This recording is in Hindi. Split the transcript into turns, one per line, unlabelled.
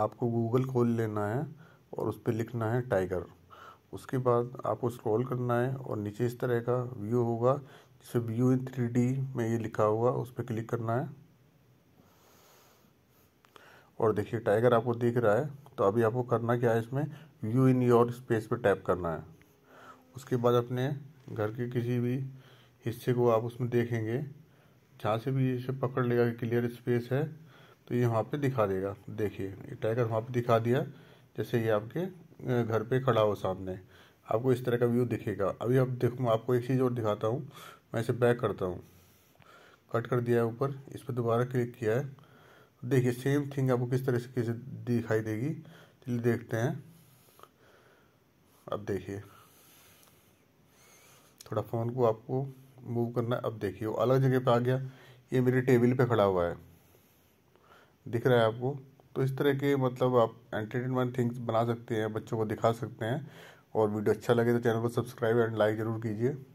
आपको गूगल खोल लेना है और उस पर लिखना है टाइगर उसके बाद आपको स्क्रॉल करना है और नीचे इस तरह का व्यू होगा जिसे व्यू इन थ्री डी में ये लिखा होगा उस पर क्लिक करना है और देखिए टाइगर आपको दिख रहा है तो अभी आपको करना क्या है इसमें व्यू इन योर स्पेस पर टैप करना है उसके बाद अपने घर के किसी भी हिस्से को आप उसमें देखेंगे जहाँ से भी इसे पकड़ लेगा कि क्लियर स्पेस है तो ये वहाँ पे दिखा देगा देखिए ये टाइगर वहाँ पे दिखा दिया जैसे ये आपके घर पे खड़ा हो सामने आपको इस तरह का व्यू दिखेगा अभी अब देखो मैं आपको एक चीज़ और दिखाता हूँ मैं इसे बैक करता हूँ कट कर दिया है ऊपर इस पर दोबारा क्लिक किया है देखिए सेम थिंग आपको किस तरह से कैसे दिखाई देगी चलिए देखते हैं अब देखिए थोड़ा फ़ोन को आपको मूव करना है अब देखिए वो अलग जगह पे आ गया ये मेरी टेबल पे खड़ा हुआ है दिख रहा है आपको तो इस तरह के मतलब आप एंटरटेनमेंट थिंग्स बना सकते हैं बच्चों को दिखा सकते हैं और वीडियो अच्छा लगे तो चैनल को सब्सक्राइब एंड लाइक ज़रूर कीजिए